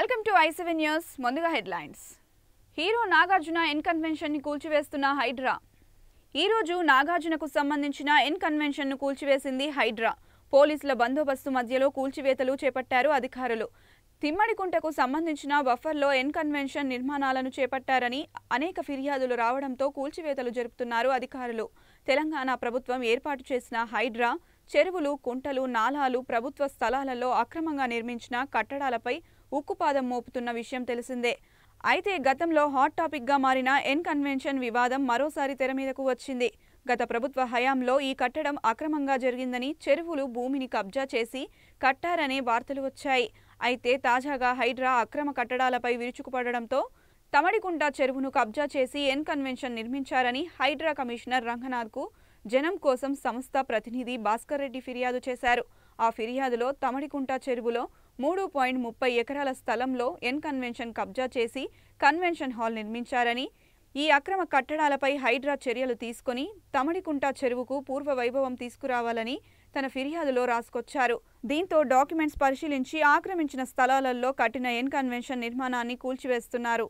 welcome to I seven news ముందుగా headlines hero Nagarjuna N ని కూల్చివేస్తున్న హైడ్రా ఈరోజు నాగార్జునకు సంబంధించిన ఎన్ ను కూల్చివేసింది హైడ్రా పోలీసుల బందోబస్తు మధ్యలో కూల్చివేతలు చేపట్టారు అధికారులు తిమ్మడికుంటకు సంబంధించిన బఫర్లో ఎన్ కన్వెన్షన్ నిర్మాణాలను చేపట్టారని అనేక ఫిర్యాదులు రావడంతో కూల్చివేతలు జరుపుతున్నారు అధికారులు తెలంగాణ ప్రభుత్వం ఏర్పాటు చేసిన హైడ్రా చెరువులు కుంటలు నాలాలు ప్రభుత్వ స్థలాలలో అక్రమంగా నిర్మించిన కట్టడాలపై ఉక్కుపాదం మోపుతున్న విషయం తెలిసిందే అయితే గతంలో హాట్ టాపిక్గా మారిన ఎన్ కన్వెన్షన్ వివాదం మరోసారి తెర మీదకు వచ్చింది గత ప్రభుత్వ హయాంలో ఈ కట్టడం అక్రమంగా జరిగిందని చెరువులు భూమిని కబ్జా చేసి కట్టారనే వార్తలు వచ్చాయి అయితే తాజాగా హైడ్రా అక్రమ కట్టడాలపై విరుచుకుపడడంతో తమడికుంట చెరువును కబ్జా చేసి ఎన్ కన్వెన్షన్ నిర్మించారని హైడ్రా కమిషనర్ రంగనాథ్కు జనం కోసం సంస్థ ప్రతినిధి భాస్కర్ రెడ్డి ఫిర్యాదు చేశారు ఆ ఫిర్యాదులో తమడికుంట చెరువులో మూడు పాయింట్ ముప్పై ఎకరాల స్థలంలో ఎన్ కన్వెన్షన్ కబ్జా చేసి కన్వెన్షన్ హాల్ నిర్మించారని ఈ అక్రమ కట్టడాలపై హైడ్రా చర్యలు తీసుకుని తమడికుంట చెరువుకు పూర్వ వైభవం తీసుకురావాలని తన ఫిర్యాదులో రాసుకొచ్చారు దీంతో డాక్యుమెంట్స్ పరిశీలించి ఆక్రమించిన స్థలాలలో కట్టిన ఎన్ కన్వెన్షన్ నిర్మాణాన్ని కూల్చివేస్తున్నారు